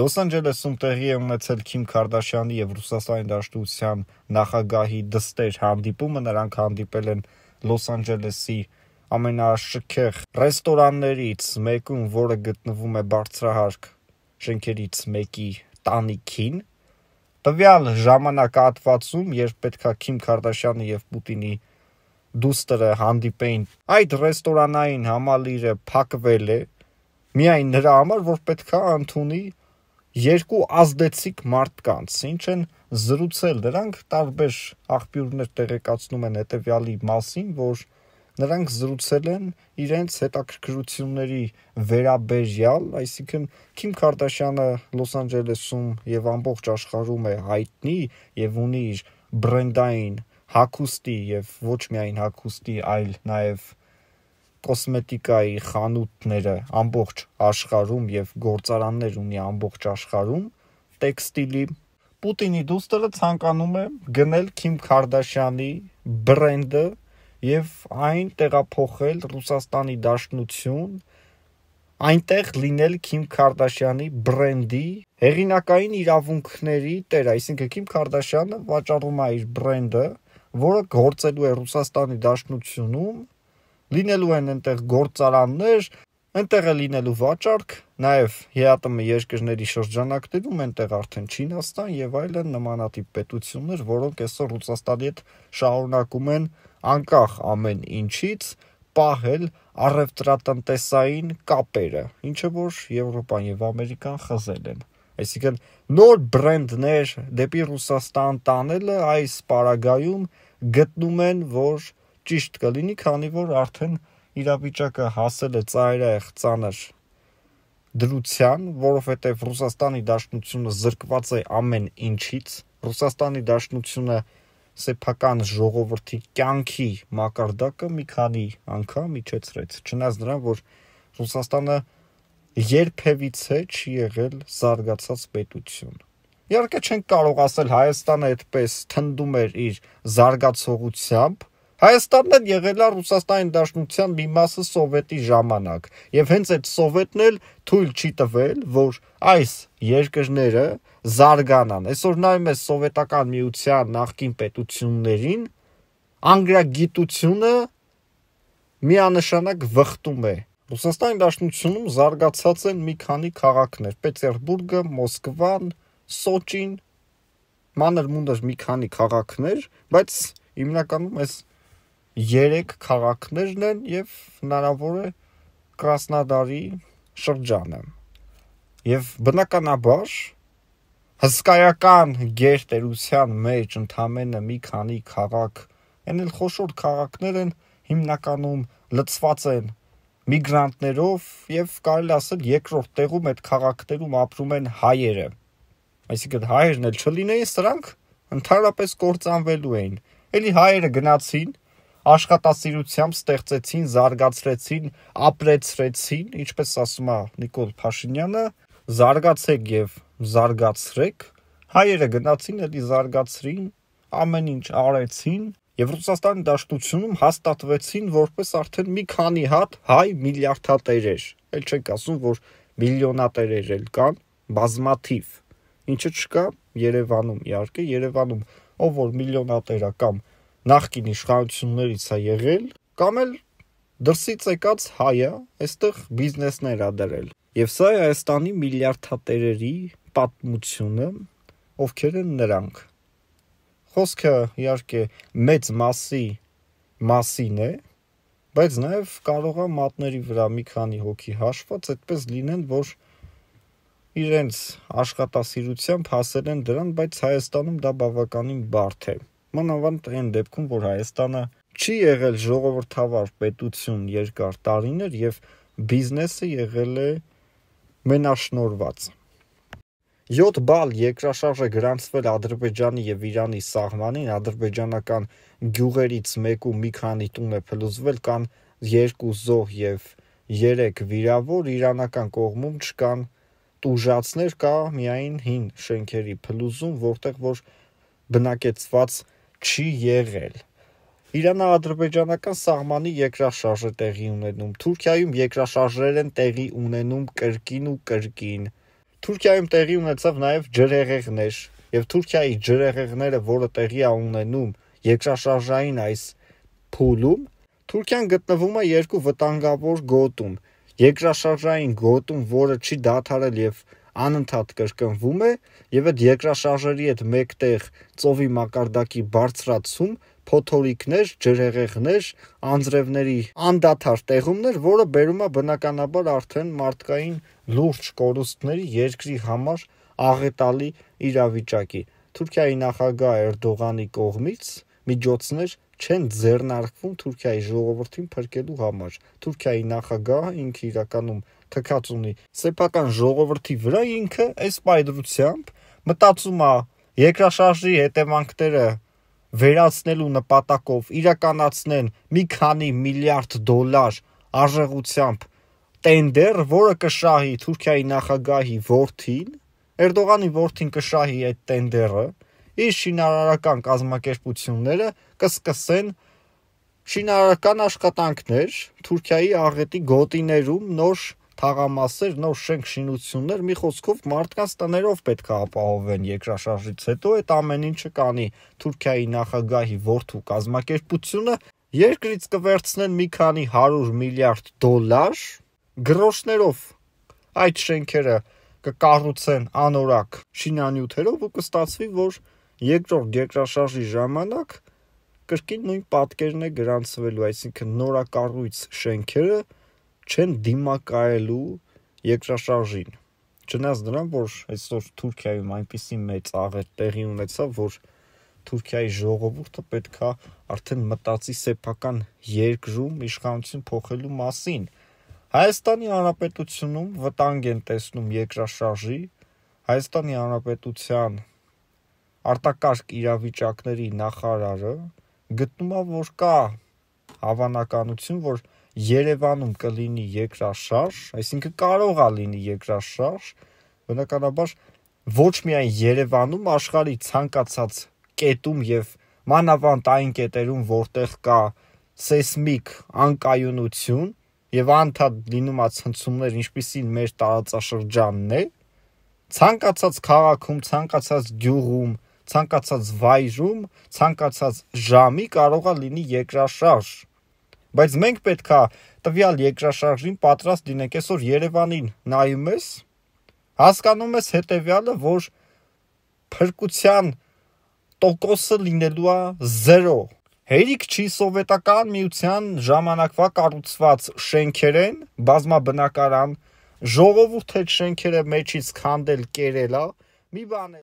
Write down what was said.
Լոս Անջելեսում տեղի է ունեցել Քիմ Քարդաշյանի եւ Ռուսաստանի Դաշնության նախագահի դստեր հանդիպումը, նրանք հանդիպել են Լոս Անջելեսի ամենաշքեղ ռեստորաններից մեկում, որը գտնվում է բարձրահարկ շենքերից մեկի տանիքին։ Տվյալ ժամանակահատվածում, երբ պետքա Քիմ Քարդաշյանը եւ Պուտինի դուստերը հանդիպեին, այդ ռեստորանային համալիրը փակվել է միայն նրա համար, որ պետքա ընդունի երկու ազդեցիկ մարդկանց, ինչեն զրուցել նրանք տարբեր աղբյուրներ տեղեկացնում են հետեւյալի մասին, որ նրանք զրուցել են իրենց հետաքրքրությունների վերաբերյալ, այսինքն Քիմ Քարդաշյանը Լոս Անջելեսում եւ ամբողջ աշխարհում է հայտնի եւ ունի իր բրենդային հակոստի եւ ոչ միայն հակոստի, այլ նաեւ կոսմետիկայի խանութները ամբողջ աշխարհում եւ գործարաններ ունի ամբողջ աշխարհում տեքստիլի Պուտինի դուստրը ցանկանում է գնել Քիմ Քարդաշյանի բրենդը եւ այն տեղափոխել Ռուսաստանի Դաշնություն այնտեղ լինել Քիմ Քարդաշյանի բրենդի հեղինակային իրավունքների տեր, այսինքն Քիմ Քարդաշյանը վաճառում է իր բրենդը, որը գործելու է Ռուսաստանի Դաշնությունում լինելու են այնտեղ գործարաններ, Այնտեղ է լինելու վաճառք, նաև ԵԱՏՄ երկրների շրջանակներում այնտեղ արդեն Չինաստան եւ այլն նմանատիպ պետություններ, որոնք այսօր Ռուսաստանի հետ շարունակում են անկախ ամեն ինչից պահել առևտրատնտեսային կապերը, ինչը որ Եվրոպան եւ Ամերիկան խզել են։ Այսինքն նոր բրենդներ դեպի Ռուսաստան տանելը այս պարագայում գտնում են, որ ճիշտ կլինի, քանի որ արդեն իրավիճակը հասել է ծայրահեղ ծանր դրության, որովհետև Ռուսաստանի Դաշնությունը զրկված է ամեն ինչից։ Ռուսաստանի Դաշնությունը սեփական ժողովրդի կյանքի մակարդակը մի քանի անգամ իջեցրեց, չնայած նրան, որ Ռուսաստանը երբևիցե չի եղել զարգացած պետություն։ Իհարկե չենք կարող ասել Հայաստանը այդպես թնդում էր իր զարգացողությամբ, Հայաստանն էլ եղել է Ռուսաստանի Դաշնության մի մասը սովետի ժամանակ, եւ հենց այդ սովետն էլ թույլ չի տվել, որ այս երկրները զարգանան։ Այսօր նայում ես սովետական միության նախկին պետություններին, անգրագիտությունը միանշանակ վխտում է Ռուսաստանի Դաշնությունում զարգացած են մի քանի քաղաքներ՝ Պետերբուրգը, Մոսկվան, Սոչին, մանր մունդր մի քանի քաղաքներ, բայց հիմնականում այս 3 քաղաքներն են եւ հնարավոր է Կրասնոդարի շրջանը։ Եվ բնականաբար հսկայական գերտերության մեջ ընդամենը մի քանի քաղաք, այն էլ խոշոր քաղաքներ են հիմնականում լծված են միգրանտներով եւ կարելի ասել երկրորդ տեղում այդ քաղաքներում ապրում են հայերը։ Այսինքն հայերն էլ չլինեին սրանք, ընդհանրապես կործանվելու էին։ Էլի հայերը գնացին աշխատասիրությամբ ստեղծեցին, զարգացրեցին, ապրեցրեցին, ինչպես ասում է Նիկոլ Փաշինյանը, զարգացեք եւ զարգացրեք։ Հայերը գնացին, էլի զարգացրին, ամեն ինչ արեցին եւ Ռուսաստանի դաշտությունում հաստատվեցին որպես արդեն մի քանի հատ հայ միլիարդատերեր։ Էլ չեք ասում, որ միլիոնատերեր էլ կան, բազմաթիվ։ Ինչը չկա Երևանում, իհարկե Երևանում, ով որ միլիոնատերա կամ նախկին իշխանություններից է եղել կամ էլ դրսից եկած հայը այստեղ բիզնեսներ ա դրել եւ սա է հայաստանի միլիարդատերերի պատմությունը ովքեր են նրանք խոսքը իհարկե մեծ մասի մասին է բայց նաև կարող է մատների վրա մի քանի հոգի հաշված այդպես լինեն, որ իրենց աշխատասիրությամբ հասել են դրան, բայց Հայաստանում դա բավականին բարդ է մանավանդ այն դեպքում, որ Հայաստանը չի եղել ժողովրդավար պետություն երկար տարիներ եւ բիզնեսը եղել է մենաշնորված։ 7 բալ երկրաշարժը գրանցվել Ադրբեջանի եւ Իրանի սահմանին, ադրբեջանական գյուղերից մեկու մի քանի տուն է փլուզվել, կան 2 զոհ եւ 3 վիրավոր, իրանական կողմում չկան տուժածներ, կա միայն 5 շենքերի փլուզում, որտեղ որ բնակեցված որ չի եղել։ Իրանա-ադրբեջանական սահմանի երկրաշարժը տեղի ունենում։ Թուրքիայում երկրաշարժեր են տեղի ունենում կրկին ու կրկին։ Թուրքիայում տեղի ունեցավ նաև ջրհեղեղներ, եւ Թուրքիայի ջրհեղեղները, որը տեղի ա ունենում երկրաշարժային այս փուլում, Թուրքիան գտնվում է երկու վտանգավոր գոտում՝ երկրաշարժային գոտում, որը չի դադարել եւ և անընդհատ կրկնվում է եւ այդ երկրաշարժերի հետ մեկտեղ ծովի մակարդակի բարձրացում փոթորիկներ, ջրհեղեղներ, անձրևների անդադար տեղումներ, որը բերում է բնականաբար արդեն մարդկային լուրջ կորուստների երկրի համար աղետալի իրավիճակի։ Թուրքիայի նախագահ Էրդողանի կողմից միջոցներ չեն ձեռնարկվում Թուրքիայի ժողովրդին փրկելու համար։ Թուրքիայի նախագահը ինքը իրականում թքած ունի սեփական ժողովրդի վրա ինքը այս պայդրությամբ մտածում է երկրաշարժի հետևանքները վերացնելու նպատակով իրականացնեն մի քանի միլիարդ դոլար արժեղությամբ տենդեր, որը կշահի Թուրքիայի նախագահի ворթին, Էրդողանի ворթին կշահի այդ տենդերը, իր շինարարական կազմակերպությունները կսկսեն շինարարական աշխատանքներ Թուրքիայի աղետի գոտիներում նոր թաղամասեր, նոր շենք շինություններ, մի խոսքով մարդկանց տներով պետք է ապահովեն երկրաշարժից հետո այդ ամեն ինչը կանի Թուրքիայի նախագահի ворթու կազմակերպությունը երկրից կվերցնեն մի քանի 100 միլիարդ դոլար գրոշներով այդ շենքերը կկառուցեն անորակ շինանյութերով ու կստացվի որ երկրորդ երկրաշարժի ժամանակ կրկին նույն պատկերն է գրանցվելու այսինքն նորակառույց շենքերը չեն դիմակայելու երկրաշարժին։ Չնայած նրան, որ այսօր Թուրքիայում այնպիսի մեծ աղետ տեղի ունեցավ, որ Թուրքիայի ժողովուրդը պետքա արդեն մտածի սեփական երկրում իշխանություն փոխելու մասին։ Հայաստանի Հանրապետությունում վտանգ են տեսնում երկրաշարժի, Հայաստանի Հանրապետության արտակարգ իրավիճակների նախարարը գտնում է, որ կա հավանականություն, որ Երևանում կլինի երկրաշարժ, այսինքն կարող է լինի երկրաշարժ, բնականաբար ոչ միայն Երևանում, աշխարհի ցանկացած կետում եւ մանավանդ այն կետերում, որտեղ կա սեյսմիկ անկայունություն եւ անդադ լինում ացնցումներ, ինչպիսին մեր տարածաշրջանն է, ցանկացած քաղաքում, ցանկացած գյուղում, ցանկացած վայրում, ցանկացած ժամի կարող է լինի երկրաշարժ Բայց մենք պետքա տվյալ երկրաշարժին պատրաստ լինենք այսօր Երևանին նայում ես, հասկանում ես հետեւյալը, որ փրկության տոկոսը լինելու է 0 Հերիք չի սովետական միության ժամանակվա կառուցված շենքերեն, բազմաբնակարան, ժողովուրդ հետ շենքերը մեջից քանդել կերելա, մի բան է